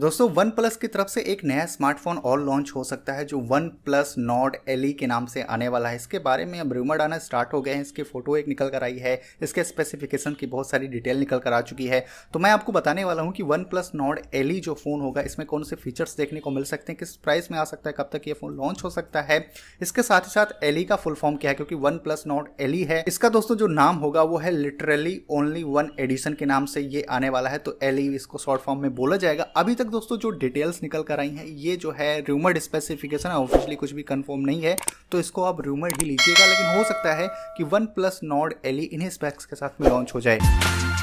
दोस्तों one plus की तरफ से एक नया स्मार्टफोन और लॉन्च हो सकता है जो वन प्लस नॉट एल के नाम से आने वाला है इसके बारे में अब रूमर आना स्टार्ट हो गए हैं इसकी फ़ोटो एक निकल कर आई है इसके स्पेसिफिकेशन की बहुत सारी डिटेल निकल कर आ चुकी है तो मैं आपको बताने वाला हूँ कि वन प्लस नॉट एल जो फ़ोन होगा इसमें कौन से फीचर्स देखने को मिल सकते हैं किस प्राइस में आ सकता है कब तक ये फ़ोन लॉन्च हो सकता है इसके साथ ही साथ एल e का फुल फॉर्म क्या है क्योंकि वन प्लस नॉट एल है इसका दोस्तों जो नाम होगा वो है लिटरली ओनली वन एडिशन के नाम से ये आने वाला है तो एल e इसको शॉर्ट फॉर्म में बोला जाएगा अभी तक तक दोस्तों जो डिटेल्स निकल कर आई हैं ये जो है र्यूमर्ड स्पेसिफिकेशन है ऑफिशियली कुछ भी कंफर्म नहीं है तो इसको आप र्यूमर्ड ही लीजिएगा लेकिन हो सकता है कि वन प्लस नॉड एली इन्हीं स्पेक्स के साथ में लॉन्च हो जाए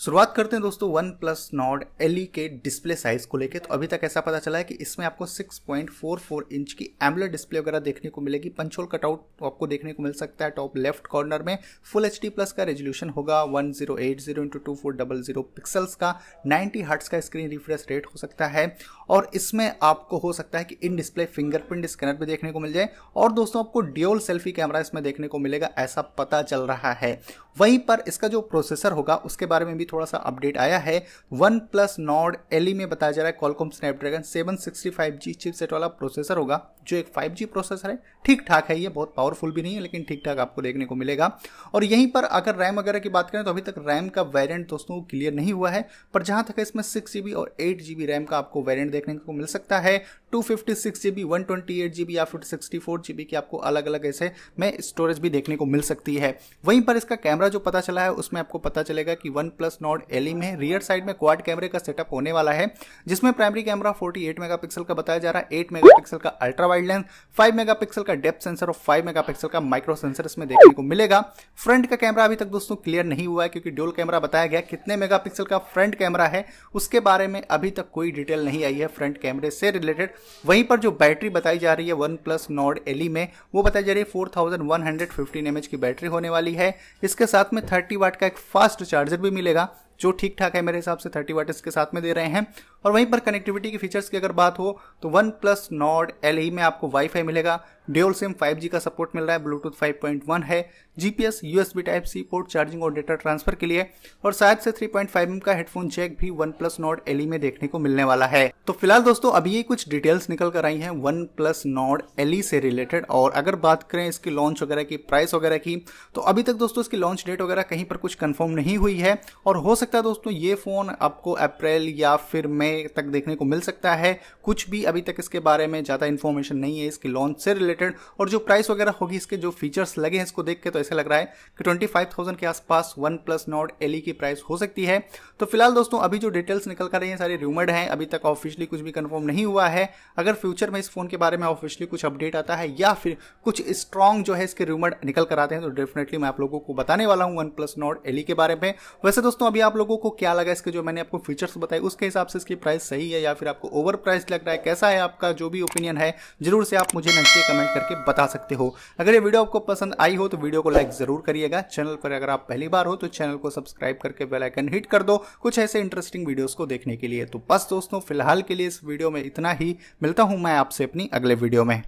शुरुआत करते हैं दोस्तों वन प्लस नॉड एल के डिस्प्ले साइज को लेके तो अभी तक ऐसा पता चला है कि इसमें आपको 6.44 इंच की एमलर डिस्प्ले वगैरह देखने को मिलेगी पंचोल कटआउट आपको देखने को मिल सकता है टॉप लेफ्ट कॉर्नर में फुल एच प्लस का रेजोल्यूशन होगा 1080 zero eight zero into two four double zero pixels का नाइन्टी हर्ट्स का स्क्रीन रिफ्रेश रेट हो सकता है और इसमें आपको हो सकता है कि इन डिस्प्ले फिंगरप्रिंट स्कैनर भी देखने को मिल जाए और दोस्तों आपको डिओल सेल्फी कैमरा इसमें देखने को मिलेगा ऐसा पता चल रहा है वहीं पर इसका जो प्रोसेसर होगा उसके बारे में भी थोड़ा सा अपडेट आया है वन प्लस नॉड एली में बताया जा रहा है Qualcomm Snapdragon seven sixty five G chipset वाला प्रोसेसर होगा जो एक फाइव जी प्रोसेसर है ठीक ठाक है ये बहुत पावरफुल भी नहीं है लेकिन ठीक ठाक आपको देखने को मिलेगा और यहीं पर अगर रैम वगैरह की बात करें तो अभी तक रैम का वेरियंट दोस्तों क्लियर नहीं हुआ है पर जहां तक इसमें सिक्स जी और एट जी रैम का आपको वेरियंट देखने को मिल सकता है two fifty six G B one twenty eight G B या फिर सिक्सटी फोर जी बी की आपको अलग अलग ऐसे में स्टोरेज भी देखने को मिल सकती है वहीं पर इसका कैमरा जो पता चला है उसमें आपको पता चलेगा कि वन प्लस नॉट एली में रियर साइड में क्वाड कैमरे का सेटअप होने वाला है जिसमें primary camera forty eight megapixel का बताया जा रहा है एट मेगापिक्सल का ultra wide lens megapixel का डेप्थ सेंसर और मेगा पिक्सल का माइक्रो सेंसर इसमें देखने को मिलेगा फ्रंट का कैमरा अभी तक दोस्तों क्लियर नहीं हुआ है क्योंकि डोल कैमरा बताया गया कितने पिक्सल का फ्रंट कैमरा है उसके बारे में अभी तक कोई डिटेल नहीं आई है फ्रंट कैमरे से रिलेटेड वहीं पर जो बैटरी बताई जा रही है वन प्लस नॉड एली में वो बताई जा रही है four thousand one hundred fifteen M की बैटरी होने वाली है इसके साथ में थर्टी वाट का एक फास्ट चार्जर भी मिलेगा जो ठीक ठाक है मेरे हिसाब से थर्टी वाट इसके साथ में दे रहे हैं और वहीं पर कनेक्टिविटी के फीचर्स की अगर बात हो तो वन प्लस नॉड एल में आपको वाईफाई मिलेगा डेल सिम 5G का सपोर्ट मिल रहा है ब्लूटूथ 5.1 है GPS USB type C port charging और डेटा ट्रांसफर के लिए और शायद से 3.5 एम का हेडफोन चेक भी वन प्लस नॉट एली में देखने को मिलने वाला है तो फिलहाल दोस्तों अभी ये कुछ डिटेल्स निकल कर आई हैं वन प्लस नॉट एली से रिलेटेड और अगर बात करें इसकी लॉन्च वगैरह की प्राइस वगैरह की तो अभी तक दोस्तों इसकी लॉन्च डेट वगैरह कहीं पर कुछ कन्फर्म नहीं हुई है और हो सकता है दोस्तों ये फोन आपको अप्रैल या फिर मई तक देखने को मिल सकता है कुछ भी अभी तक इसके बारे में ज़्यादा इन्फॉर्मेशन नहीं है इसकी लॉन्च से रिलेटेड रिलेटेड और जो प्राइस वगैरह होगी इसके जो फीचर्स लगे हैं इसको देख के तो ऐसा लग रहा है कि ट्वेंटी फाइव थाउजेंड के आसपास वन प्लस नॉट एल की प्राइस हो सकती है तो फिलहाल दोस्तों अभी जो डिटेल्स निकल कर रही है सारी रूमर्ड है अभी तक ऑफिशियली कुछ भी कन्फर्म नहीं हुआ है अगर फ्यूचर में इस फोन के बारे में ऑफिशियली कुछ अपडेट आता है या फिर कुछ स्ट्रॉन्ग जो है इसके रूमर्ड निकल कर आते हैं तो डेफिनेटली मैं आप लोगों को बताने वाला हूँ वन प्लस नॉट एली के बारे में वैसे दोस्तों अभी आप लोगों को क्या लगा इसके जो मैंने आपको फीचर्स बताए उसके हिसाब से इसकी प्राइस सही है या फिर आपको ओवर प्राइस लग रहा है कैसा है आपका जो भी ओपिनियन है जरूर से आप मुझे नीचे कमेंट कमेंट करके बता सकते हो अगर ये वीडियो आपको पसंद आई हो तो वीडियो को लाइक ज़रूर करिएगा चैनल पर अगर आप पहली बार हो तो चैनल को सब्सक्राइब करके बेलाइकन हिट कर दो कुछ ऐसे इंटरेस्टिंग वीडियोज़ को देखने के लिए तो बस दोस्तों फिलहाल के लिए इस वीडियो में इतना ही मिलता हूँ मैं आपसे अपनी अगले वीडियो में